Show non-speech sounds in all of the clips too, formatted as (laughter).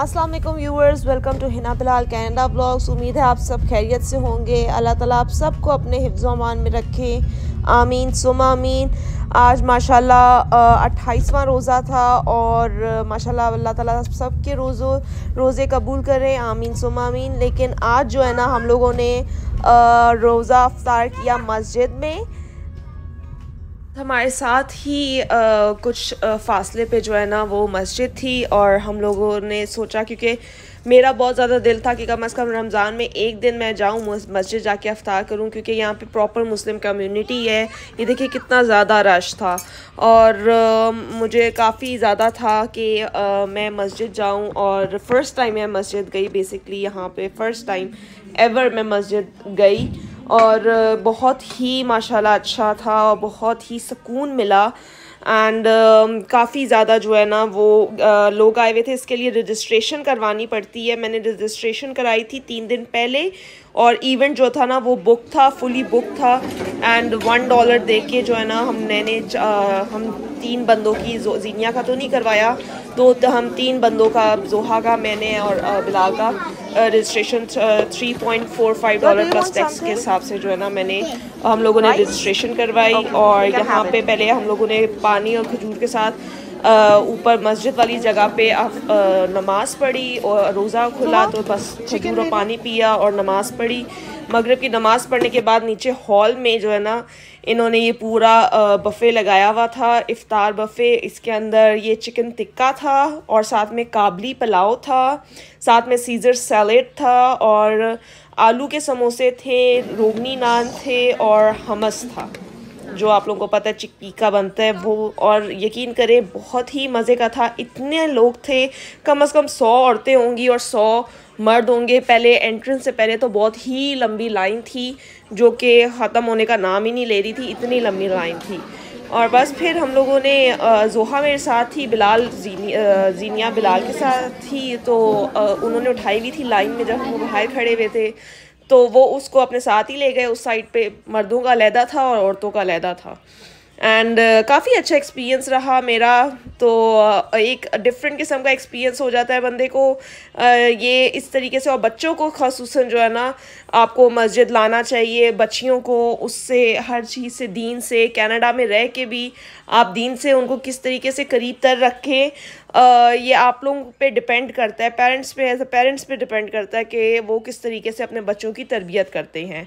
अस्सलाम वालेकुम viewers welcome to Hina Bilal Canada blogs उम्मीद है आप सब खैरियत से होंगे अल्लाह ताला आप सबको अपने हिफ्ज़ोमान में रखे आमीन सुम आमीन आज माशाल्लाह अट्ठाईसवां रोज़ा था और माशाल्लाह अल्लाह ताला सब के रोज़ो रोज़े कबूल करें आमीन सुम आमीन लेकिन आज जो है ना हम लोगों ने रोज़ा अफ्तार किया मस्जिद में हमारे साथ ही आ, कुछ आ, फासले पे जो है ना वो मस्जिद थी और हम लोगों ने सोचा क्योंकि मेरा बहुत ज़्यादा दिल था कि कम अज़ कम रमज़ान में एक दिन मैं जाऊँ मस्जिद जाके अफ्तार करूँ क्योंकि यहाँ पे प्रॉपर मुस्लिम कम्युनिटी है ये देखिए कितना ज़्यादा रश था और आ, मुझे काफ़ी ज़्यादा था कि मैं मस्जिद जाऊँ और फ़र्स्ट टाइम मैं मस्जिद गई बेसिकली यहाँ पर फ़र्स्ट टाइम एवर मैं मस्जिद गई और बहुत ही माशाल्लाह अच्छा था और बहुत ही सुकून मिला एंड uh, काफ़ी ज़्यादा जो है ना वो uh, लोग आए हुए थे इसके लिए रजिस्ट्रेशन करवानी पड़ती है मैंने रजिस्ट्रेशन कराई थी तीन दिन पहले और इवेंट जो था ना वो बुक था फुली बुक था एंड वन डॉलर दे के जो है ना हम मैंने हम तीन बंदों की जीनिया का तो नहीं करवाया तो हम तीन बंदों का जोहा का मैंने और बिलाल का registration three point four five dollar plus tax के हिसाब से जो है ना मैंने हम लोगों ने रजिस्ट्रेशन करवाई और यहाँ पे पहले हम लोगों ने पानी और खजूर के साथ ऊपर मस्जिद वाली जगह पे नमाज पढ़ी और रोज़ा खुला तो बस खजूर और पानी पिया और नमाज पढ़ी मगरब की नमाज़ पढ़ने के बाद नीचे हॉल में जो है ना इन्होंने ये पूरा बफ़े लगाया हुआ था इफ़ार बफ़े इसके अंदर ये चिकन टिक्का था और साथ में काबली पुलाव था साथ में सीज़र सैलेड था और आलू के समोसे थे रोगनी नान थे और हमस था जो आप लोगों को पता है चिक्की का बनता है वो और यकीन करें बहुत ही मज़े का था इतने लोग थे कम अज़ कम सौ औरतें होंगी और सौ मर्द होंगे पहले एंट्रेंस से पहले तो बहुत ही लंबी लाइन थी जो कि ख़त्म होने का नाम ही नहीं ले रही थी इतनी लंबी लाइन थी और बस फिर हम लोगों ने जोहा मेरे साथ ही बिलाल जीनी, जीनिया बिलाल के साथ थी तो उन्होंने उठाई हुई थी लाइन में जब हम बाहर खड़े हुए थे तो वो उसको अपने साथ ही ले गए उस साइड पे मर्दों का लहदा था और औरतों का लहदा था एंड uh, काफ़ी अच्छा एक्सपीरियंस रहा मेरा तो uh, एक डिफरेंट किस्म का एक्सपीरियंस हो जाता है बंदे को uh, ये इस तरीके से और बच्चों को खसूस जो है ना आपको मस्जिद लाना चाहिए बच्चियों को उससे हर चीज़ से दीन से कनाडा में रह के भी आप दीन से उनको किस तरीके से करीब तर रखें uh, ये आप लोगों पे डिपेंड करता है पेरेंट्स पे एज पेरेंट्स पे डिपेंड करता है कि वो किस तरीके से अपने बच्चों की तरबियत करते हैं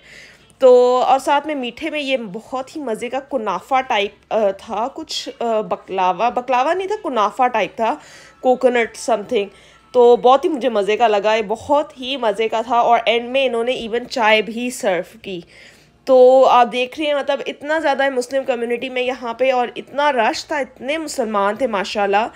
तो और साथ में मीठे में ये बहुत ही मज़े का कुनाफा टाइप था कुछ बकलावा बकलावा नहीं था कुनाफा टाइप था कोकोनट समथिंग तो बहुत ही मुझे मज़े का लगा ये बहुत ही मज़े का था और एंड में इन्होंने इवन चाय भी सर्व की तो आप देख रहे हैं मतलब इतना ज़्यादा है मुस्लिम कम्युनिटी में यहाँ पे और इतना रश था इतने मुसलमान थे माशाल्लाह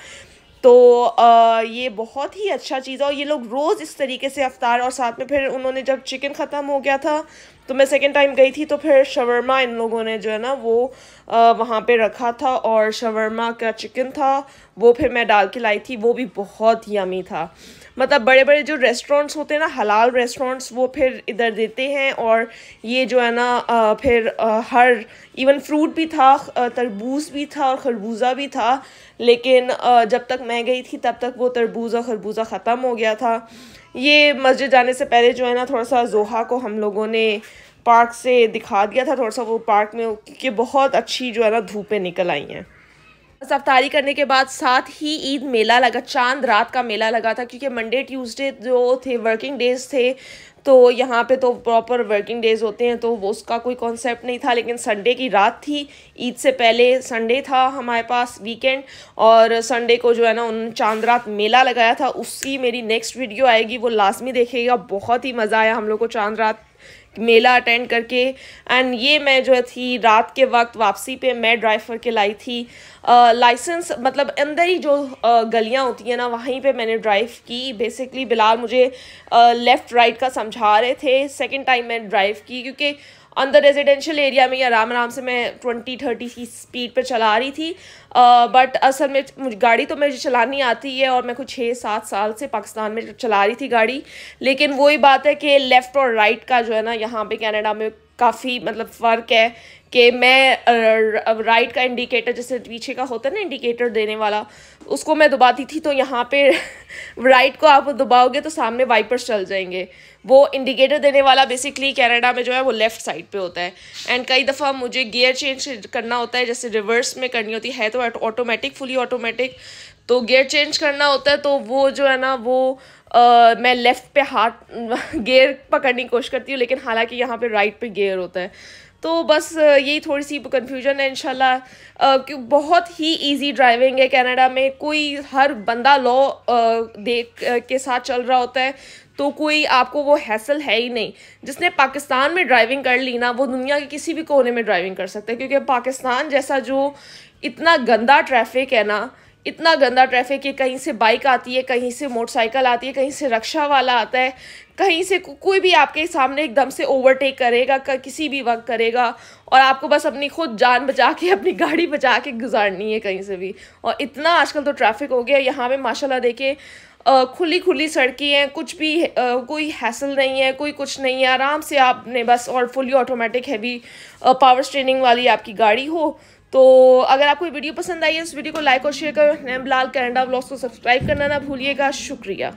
तो आ, ये बहुत ही अच्छा चीज़ है और ये लोग रोज़ इस तरीके से अफ्तार और साथ में फिर उन्होंने जब चिकन ख़त्म हो गया था तो मैं सेकेंड टाइम गई थी तो फिर शवरमा इन लोगों ने जो है ना वो वहाँ पे रखा था और शवरमा का चिकन था वो फिर मैं डाल के लाई थी वो भी बहुत ही अमी था मतलब बड़े बड़े जो रेस्टोरेंट्स होते हैं ना हलाल रेस्टोरेंट्स वो फिर इधर देते हैं और ये जो है ना फिर हर इवन फ्रूट भी था तरबूज भी था और खरबूजा भी था लेकिन जब तक मैं गई थी तब तक वो तरबूज और खरबूजा ख़त्म हो गया था ये मस्जिद जाने से पहले जो है ना थोड़ा सा जोहा को हम लोगों ने पार्क से दिखा दिया था थोड़ा सा वो पार्क में कि बहुत अच्छी जो है ना धूपें निकल आई हैं अफ्तारी करने के बाद साथ ही ईद मेला लगा चांद रात का मेला लगा था क्योंकि मंडे ट्यूसडे जो थे वर्किंग डेज थे तो यहाँ पे तो प्रॉपर वर्किंग डेज होते हैं तो वो उसका कोई कॉन्सेप्ट नहीं था लेकिन संडे की रात थी ईद से पहले संडे था हमारे पास वीकेंड और संडे को जो है ना उन्होंने चांद रात मेला लगाया था उसकी मेरी नेक्स्ट वीडियो आएगी वो लाजमी देखेगा बहुत ही मज़ा आया हम लोग को चांद रात मेला अटेंड करके एंड ये मैं जो थी रात के वक्त वापसी पे मैं ड्राइव करके लाई थी लाइसेंस uh, मतलब अंदर ही जो uh, गलियाँ होती हैं ना वहीं पे मैंने ड्राइव की बेसिकली बिलाल मुझे लेफ़्ट uh, राइट right का समझा रहे थे सेकंड टाइम मैं ड्राइव की क्योंकि अंदर रेजिडेंशियल एरिया में या आराम आराम से मैं ट्वेंटी थर्टी की स्पीड पर चला रही थी बट uh, असल में मुझे गाड़ी तो मुझे चलानी आती है और मैं कुछ छः सात साल से पाकिस्तान में चला रही थी गाड़ी लेकिन वही बात है कि लेफ़्ट और राइट का जो है ना यहाँ पे कनाडा में काफ़ी मतलब फ़र्क है कि मैं राइट का इंडिकेटर जैसे पीछे का होता है ना इंडिकेटर देने वाला उसको मैं दबाती थी तो यहाँ पे राइट (laughs) को आप दबाओगे तो सामने वाइपर्स चल जाएंगे वो इंडिकेटर देने वाला बेसिकली कैनेडा में जो है वो लेफ़्ट साइड पे होता है एंड कई दफ़ा मुझे गियर चेंज करना होता है जैसे रिवर्स में करनी होती है तो ऑटोमेटिक फुली ऑटोमेटिक तो गियर चेंज करना होता है तो वो जो है ना वो Uh, मैं लेफ़्ट पे हाथ गेयर (laughs) पकड़ने की कोशिश करती हूँ लेकिन हालांकि यहाँ पे राइट पे गेयर होता है तो बस यही थोड़ी सी कन्फ्यूजन है इनशाला क्यों बहुत ही इजी ड्राइविंग है कनाडा में कोई हर बंदा लॉ देख के साथ चल रहा होता है तो कोई आपको वो हैसल है ही नहीं जिसने पाकिस्तान में ड्राइविंग कर ली ना वो दुनिया के किसी भी कोने में ड्राइविंग कर सकता है क्योंकि पाकिस्तान जैसा जो इतना गंदा ट्रैफिक है ना इतना गंदा ट्रैफिक है कहीं से बाइक आती है कहीं से मोटरसाइकिल आती है कहीं से रक्षा वाला आता है कहीं से कोई भी आपके सामने एकदम से ओवरटेक करेगा का किसी भी वक्त करेगा और आपको बस अपनी खुद जान बचा के अपनी गाड़ी बचा के गुजारनी है कहीं से भी और इतना आजकल तो ट्रैफिक हो गया यहाँ पे माशाला देखे खुली खुली सड़कें हैं कुछ भी आ, कोई हैसल नहीं है कोई कुछ नहीं है आराम से आपने बस और fully automatic heavy power steering वाली आपकी गाड़ी हो तो अगर आपको वीडियो पसंद आई है इस वीडियो को लाइक और शेयर करो नैम लाल कैनेडा ब्लॉग्स को सब्सक्राइब करना ना भूलिएगा शुक्रिया